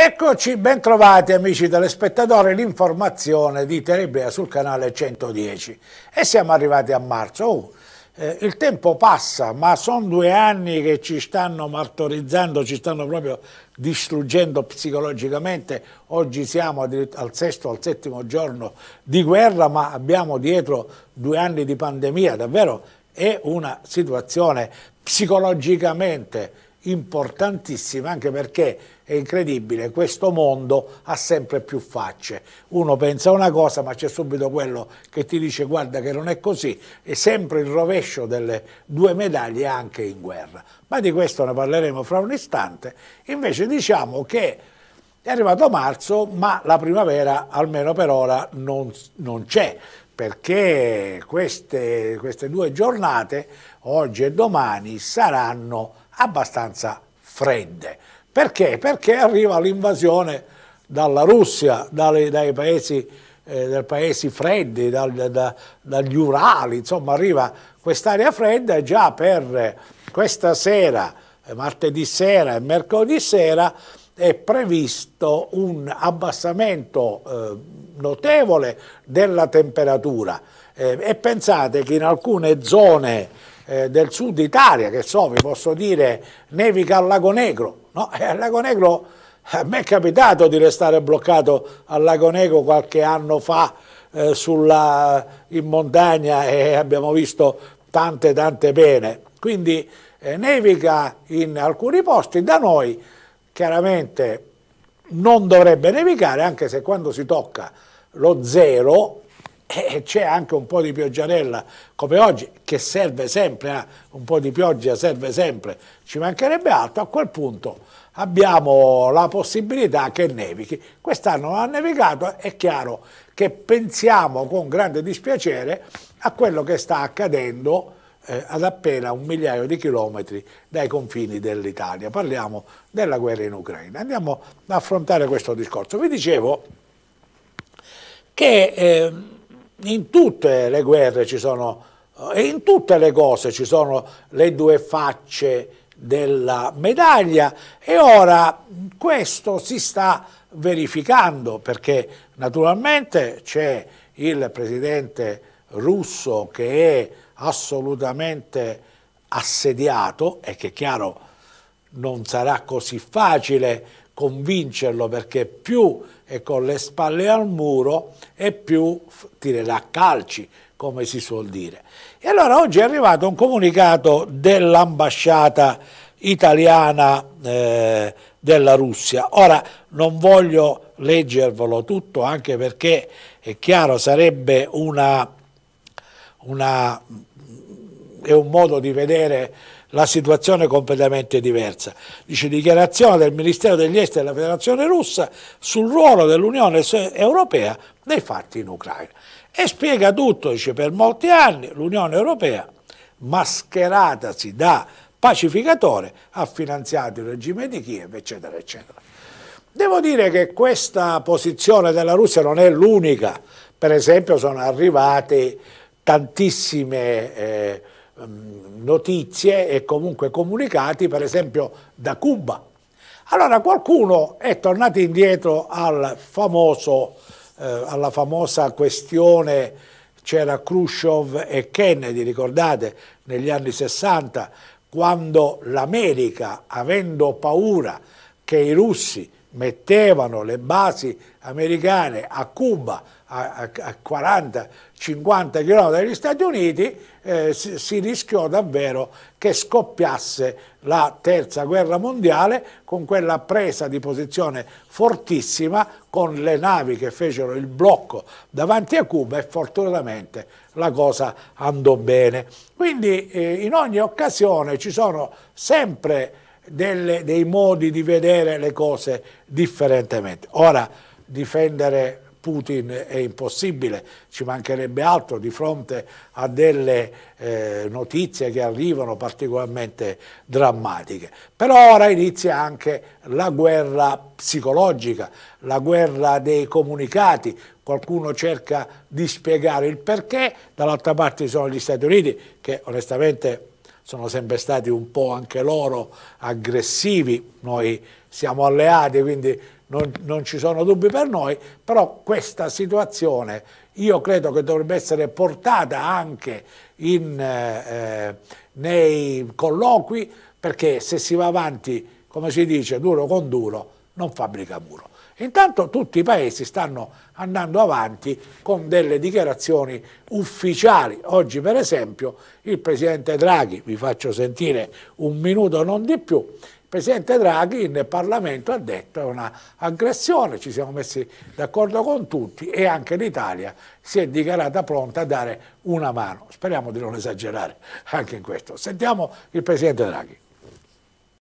Eccoci, bentrovati amici telespettatori, l'informazione di Telebrea sul canale 110 e siamo arrivati a marzo. Oh, eh, il tempo passa, ma sono due anni che ci stanno martorizzando, ci stanno proprio distruggendo psicologicamente. Oggi siamo al sesto, al settimo giorno di guerra, ma abbiamo dietro due anni di pandemia, davvero è una situazione psicologicamente importantissima anche perché è incredibile, questo mondo ha sempre più facce. Uno pensa una cosa ma c'è subito quello che ti dice guarda che non è così e sempre il rovescio delle due medaglie anche in guerra. Ma di questo ne parleremo fra un istante. Invece diciamo che è arrivato marzo ma la primavera almeno per ora non, non c'è perché queste, queste due giornate, oggi e domani, saranno abbastanza fredde. Perché? Perché arriva l'invasione dalla Russia, dai, dai paesi, eh, dai paesi freddi, dal, da, dagli Urali, insomma arriva quest'aria fredda e già per questa sera, martedì sera e mercoledì sera è previsto un abbassamento eh, notevole della temperatura eh, e pensate che in alcune zone eh, del sud Italia, che so, vi posso dire, nevica al Lago Negro, no? E al Lago Negro a me è capitato di restare bloccato al Lago Negro qualche anno fa eh, sulla, in montagna e abbiamo visto tante tante pene. Quindi eh, nevica in alcuni posti, da noi chiaramente non dovrebbe nevicare, anche se quando si tocca lo zero e eh, eh, c'è anche un po' di pioggiarella come oggi, che serve sempre, eh? un po' di pioggia serve sempre, ci mancherebbe altro, a quel punto abbiamo la possibilità che nevichi. Quest'anno non ha nevicato, è chiaro che pensiamo con grande dispiacere a quello che sta accadendo eh, ad appena un migliaio di chilometri dai confini dell'Italia. Parliamo della guerra in Ucraina. Andiamo ad affrontare questo discorso. Vi dicevo che eh, in tutte le guerre ci sono, e eh, in tutte le cose ci sono le due facce della medaglia e ora questo si sta verificando perché naturalmente c'è il presidente russo che è assolutamente assediato e che chiaro non sarà così facile convincerlo perché più è con le spalle al muro e più tirerà calci come si suol dire. E allora oggi è arrivato un comunicato dell'ambasciata italiana eh, della Russia. Ora non voglio leggervelo tutto anche perché è chiaro sarebbe una, una è un modo di vedere la situazione completamente diversa. Dice dichiarazione del Ministero degli Esteri della Federazione Russa sul ruolo dell'Unione Europea nei fatti in Ucraina. E spiega tutto, dice per molti anni l'Unione Europea, mascheratasi da pacificatore, ha finanziato il regime di Kiev, eccetera, eccetera. Devo dire che questa posizione della Russia non è l'unica, per esempio sono arrivate tantissime... Eh, Ehm, notizie e comunque comunicati, per esempio da Cuba. Allora qualcuno è tornato indietro al famoso, eh, alla famosa questione, c'era Khrushchev e Kennedy, ricordate, negli anni 60, quando l'America, avendo paura che i russi mettevano le basi americane a Cuba a, a 40-50 km dagli Stati Uniti, eh, si, si rischiò davvero che scoppiasse la terza guerra mondiale con quella presa di posizione fortissima con le navi che fecero il blocco davanti a Cuba e fortunatamente la cosa andò bene. Quindi eh, in ogni occasione ci sono sempre delle, dei modi di vedere le cose differentemente. Ora difendere Putin è impossibile, ci mancherebbe altro di fronte a delle eh, notizie che arrivano particolarmente drammatiche. Però ora inizia anche la guerra psicologica, la guerra dei comunicati, qualcuno cerca di spiegare il perché, dall'altra parte sono gli Stati Uniti che onestamente sono sempre stati un po' anche loro aggressivi, noi siamo alleati, quindi non, non ci sono dubbi per noi, però questa situazione io credo che dovrebbe essere portata anche in, eh, nei colloqui, perché se si va avanti, come si dice, duro con duro, non fabbrica muro. Intanto tutti i paesi stanno andando avanti con delle dichiarazioni ufficiali. Oggi per esempio il Presidente Draghi, vi faccio sentire un minuto non di più, presidente Draghi in Parlamento ha detto che è un'aggressione, ci siamo messi d'accordo con tutti e anche l'Italia si è dichiarata pronta a dare una mano. Speriamo di non esagerare anche in questo. Sentiamo il presidente Draghi.